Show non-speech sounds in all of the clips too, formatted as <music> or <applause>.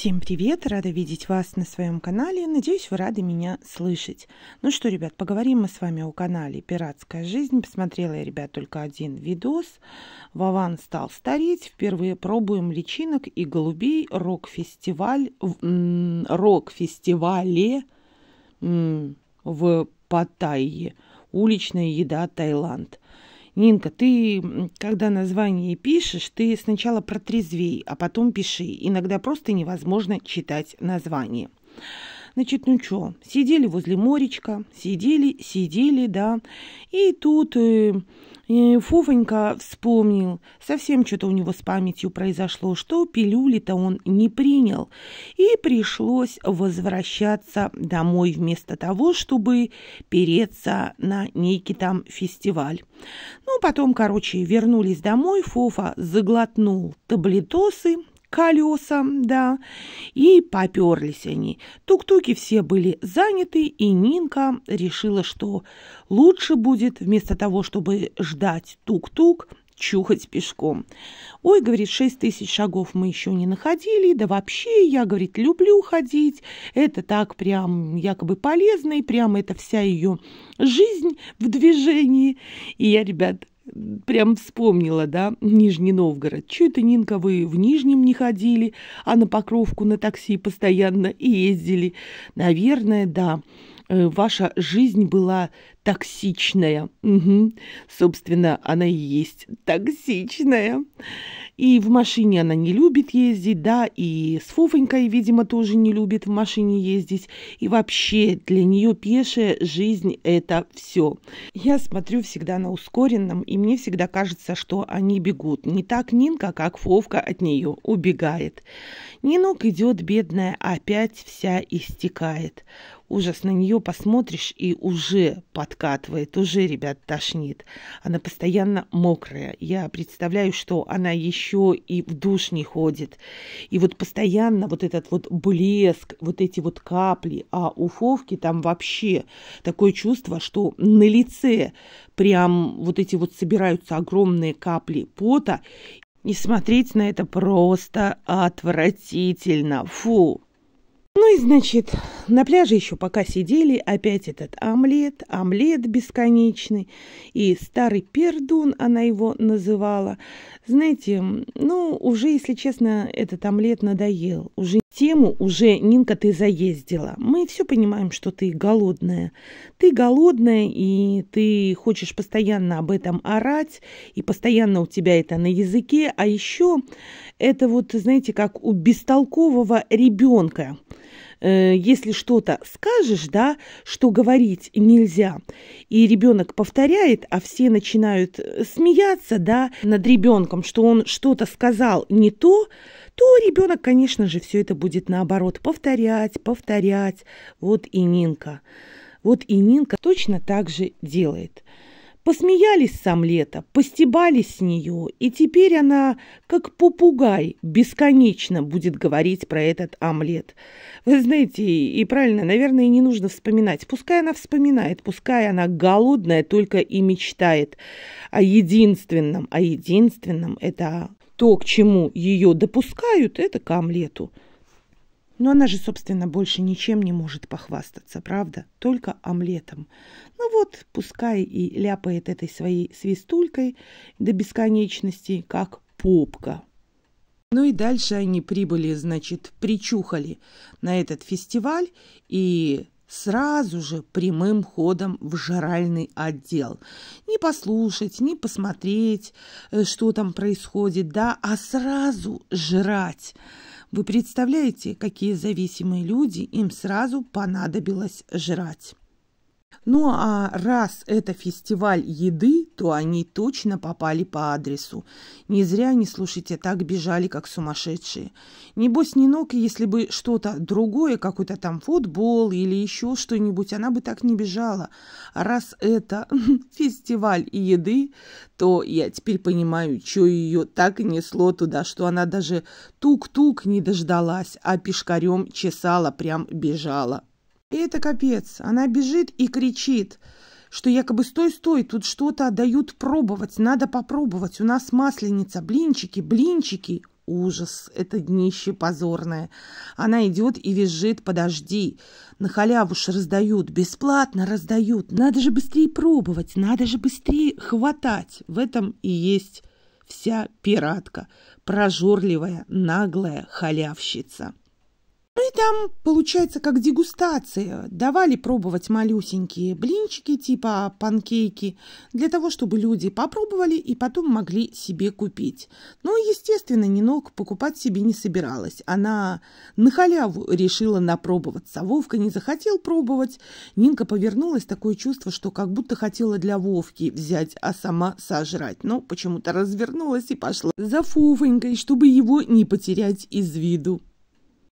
Всем привет! Рада видеть вас на своем канале. Надеюсь, вы рады меня слышать. Ну что, ребят, поговорим мы с вами о канале «Пиратская жизнь». Посмотрела я, ребят, только один видос. Вован стал стареть. Впервые пробуем личинок и голубей. Рок-фестиваль... Рок-фестивале в Паттайе. Уличная еда Таиланд. Нинка, ты, когда название пишешь, ты сначала протрезвей, а потом пиши. Иногда просто невозможно читать название. Значит, ну что, сидели возле моречка, сидели, сидели, да. И тут э, э, Фофонька вспомнил, совсем что-то у него с памятью произошло, что пилюли-то он не принял. И пришлось возвращаться домой вместо того, чтобы переться на некий там фестиваль. Ну, потом, короче, вернулись домой, Фофа заглотнул таблетосы, колесам, да. И поперлись они. Тук-туки все были заняты, и Нинка решила, что лучше будет вместо того, чтобы ждать тук-тук, чухать пешком. Ой, говорит, шесть тысяч шагов мы еще не находили, да вообще я, говорит, люблю ходить, это так прям якобы полезно, и прям это вся ее жизнь в движении. И я, ребят, прям вспомнила, да, Нижний Новгород. Че это, Нинка, вы в Нижнем не ходили, а на Покровку на такси постоянно ездили? Наверное, да. Э, ваша жизнь была токсичная. Угу. Собственно, она и есть токсичная. И в машине она не любит ездить, да, и с Фофонькой, видимо, тоже не любит в машине ездить. И вообще для нее пешая жизнь – это все. Я смотрю всегда на ускоренном, и мне всегда кажется, что они бегут. Не так Нинка, как Фовка от нее убегает. Нинок идет бедная, опять вся истекает ужас, на нее посмотришь и уже подкатывает, уже, ребят, тошнит. Она постоянно мокрая. Я представляю, что она еще и в душ не ходит. И вот постоянно вот этот вот блеск, вот эти вот капли, а у Фовки там вообще такое чувство, что на лице прям вот эти вот собираются огромные капли пота, и смотреть на это просто отвратительно. Фу! Ну и, значит, на пляже еще пока сидели, опять этот омлет, омлет бесконечный, и старый пердун она его называла. Знаете, ну, уже, если честно, этот омлет надоел, уже тему уже, Нинка, ты заездила. Мы все понимаем, что ты голодная. Ты голодная, и ты хочешь постоянно об этом орать, и постоянно у тебя это на языке. А еще это вот, знаете, как у бестолкового ребенка э, если что-то скажешь, да, что говорить нельзя, и ребенок повторяет, а все начинают э, смеяться, да, над ребенком, что он что-то сказал не то, то ребенок, конечно же, все это будет наоборот повторять, повторять. Вот и Нинка. Вот и Нинка точно так же делает. Посмеялись сам лето, постебались с нее, и теперь она, как попугай, бесконечно будет говорить про этот омлет. Вы знаете, и правильно, наверное, не нужно вспоминать. Пускай она вспоминает, пускай она голодная только и мечтает о единственном. А единственном – это то, к чему ее допускают, это к омлету. Но она же, собственно, больше ничем не может похвастаться, правда? Только омлетом. Ну вот, пускай и ляпает этой своей свистулькой до бесконечности, как попка. Ну и дальше они прибыли, значит, причухали на этот фестиваль и сразу же прямым ходом в жральный отдел. Не послушать, не посмотреть, э, что там происходит, да, а сразу жрать. Вы представляете, какие зависимые люди им сразу понадобилось жрать? Ну а раз это фестиваль еды, то они точно попали по адресу. Не зря они, слушайте, так бежали, как сумасшедшие. Небось, Нинок, если бы что-то другое, какой-то там футбол или еще что-нибудь, она бы так не бежала. А раз это <laughs> фестиваль еды, то я теперь понимаю, что ее так несло туда, что она даже тук-тук не дождалась, а пешкарем чесала, прям бежала. И это капец. Она бежит и кричит, что якобы «стой, стой, тут что-то дают пробовать, надо попробовать, у нас масленица, блинчики, блинчики». Ужас, это днище позорное. Она идет и визжит, подожди. На халяву ж раздают, бесплатно раздают. Надо же быстрее пробовать, надо же быстрее хватать. В этом и есть вся пиратка, прожорливая, наглая халявщица. Ну и там, получается, как дегустация. Давали пробовать малюсенькие блинчики типа панкейки для того, чтобы люди попробовали и потом могли себе купить. Но, ну естественно, Нинок покупать себе не собиралась. Она на халяву решила напробоваться. Вовка не захотел пробовать. Нинка повернулась, такое чувство, что как будто хотела для Вовки взять, а сама сожрать. Но почему-то развернулась и пошла за Фуфонькой, чтобы его не потерять из виду.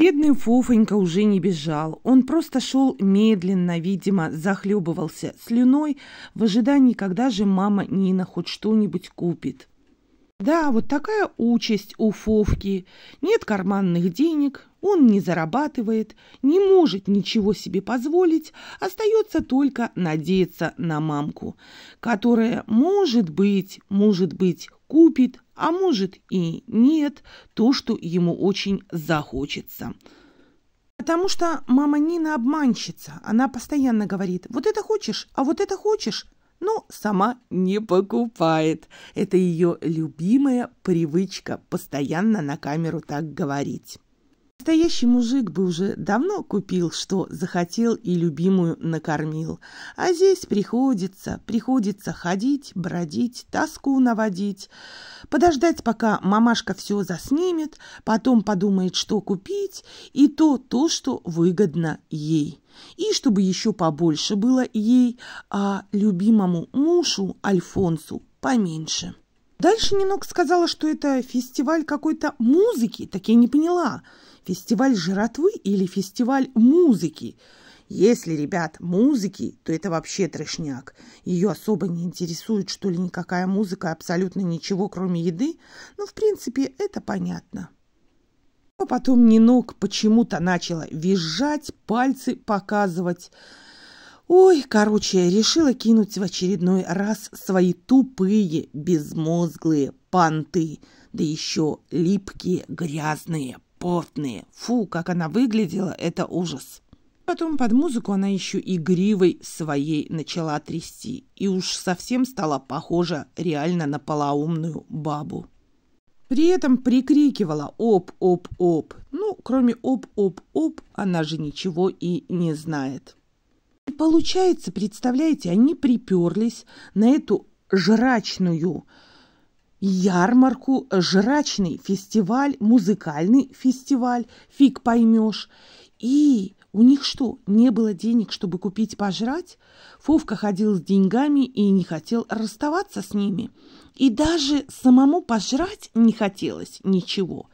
Бедный Фофонька уже не бежал. Он просто шел медленно, видимо, захлебывался слюной в ожидании, когда же мама Нина хоть что-нибудь купит. Да, вот такая участь у Фовки. Нет карманных денег, он не зарабатывает, не может ничего себе позволить, остается только надеяться на мамку, которая, может быть, может быть, купит, а может и нет, то, что ему очень захочется. Потому что мама Нина обманщица, она постоянно говорит «вот это хочешь, а вот это хочешь», но сама не покупает. Это ее любимая привычка постоянно на камеру так говорить. Настоящий мужик бы уже давно купил, что захотел и любимую накормил. А здесь приходится, приходится ходить, бродить, тоску наводить, подождать, пока мамашка все заснимет, потом подумает, что купить, и то, то, что выгодно ей. И чтобы еще побольше было ей, а любимому мужу Альфонсу поменьше. Дальше Нинок сказала, что это фестиваль какой-то музыки, так я не поняла. Фестиваль жратвы или фестиваль музыки? Если, ребят, музыки, то это вообще трешняк. Ее особо не интересует, что ли, никакая музыка, абсолютно ничего, кроме еды. Но, ну, в принципе, это понятно. А потом Нинок почему-то начала визжать, пальцы показывать. Ой, короче, решила кинуть в очередной раз свои тупые, безмозглые панты, да еще липкие, грязные, потные. Фу, как она выглядела, это ужас. Потом под музыку она еще игривой своей начала трясти и уж совсем стала похожа реально на полоумную бабу. При этом прикрикивала «оп-оп-оп». Ну, кроме «оп-оп-оп» она же ничего и не знает. Получается, представляете, они приперлись на эту жрачную ярмарку, жрачный фестиваль, музыкальный фестиваль, фиг поймешь. И у них что, не было денег, чтобы купить пожрать? Фовка ходил с деньгами и не хотел расставаться с ними. И даже самому пожрать не хотелось ничего.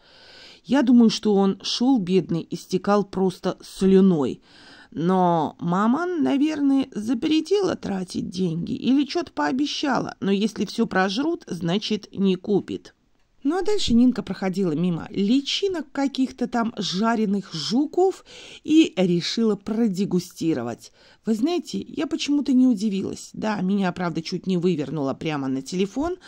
Я думаю, что он шел бедный и стекал просто слюной. Но мама, наверное, запретила тратить деньги или что-то пообещала, но если все прожрут, значит, не купит. Ну а дальше Нинка проходила мимо личинок каких-то там жареных жуков и решила продегустировать. Вы знаете, я почему-то не удивилась. Да, меня, правда, чуть не вывернула прямо на телефон,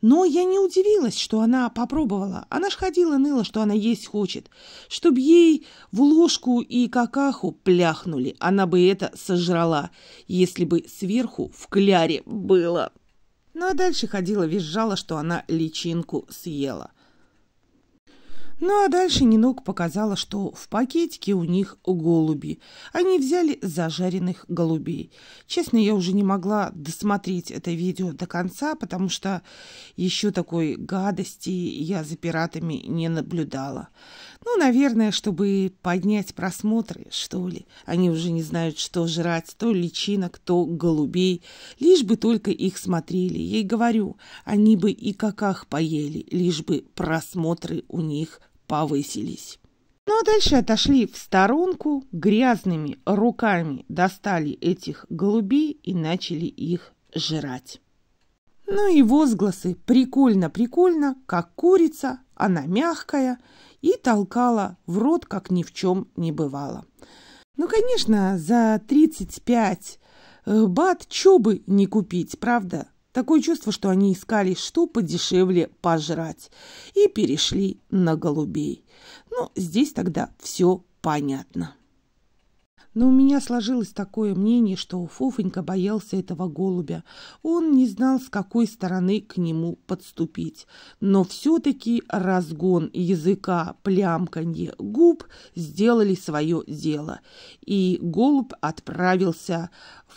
но я не удивилась, что она попробовала. Она ж ходила, ныла, что она есть хочет. Чтоб ей в ложку и какаху пляхнули, она бы это сожрала, если бы сверху в кляре было. Ну а дальше ходила, визжала, что она личинку съела. Ну а дальше Нинок показала, что в пакетике у них голуби. Они взяли зажаренных голубей. Честно, я уже не могла досмотреть это видео до конца, потому что еще такой гадости я за пиратами не наблюдала. Ну, наверное, чтобы поднять просмотры, что ли. Они уже не знают, что жрать, то личинок, то голубей. Лишь бы только их смотрели. Ей говорю, они бы и каках поели, лишь бы просмотры у них повысились. Ну а дальше отошли в сторонку, грязными руками достали этих голубей и начали их жрать. Ну и возгласы «прикольно-прикольно», как курица, она мягкая, и толкала в рот, как ни в чем не бывало. Ну, конечно, за 35 э, бат чё бы не купить, правда? Такое чувство, что они искали что подешевле пожрать и перешли на голубей. Ну, здесь тогда все понятно но у меня сложилось такое мнение, что Фофонька боялся этого голубя. Он не знал, с какой стороны к нему подступить. Но все-таки разгон языка, плямканье губ сделали свое дело, и голубь отправился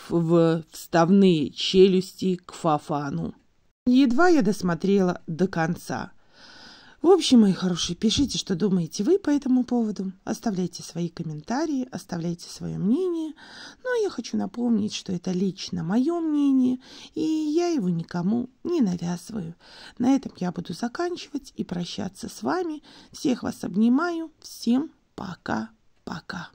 в вставные челюсти к Фафану. Едва я досмотрела до конца – в общем, мои хорошие, пишите, что думаете вы по этому поводу, оставляйте свои комментарии, оставляйте свое мнение. Но ну, а я хочу напомнить, что это лично мое мнение, и я его никому не навязываю. На этом я буду заканчивать и прощаться с вами. Всех вас обнимаю. Всем пока-пока.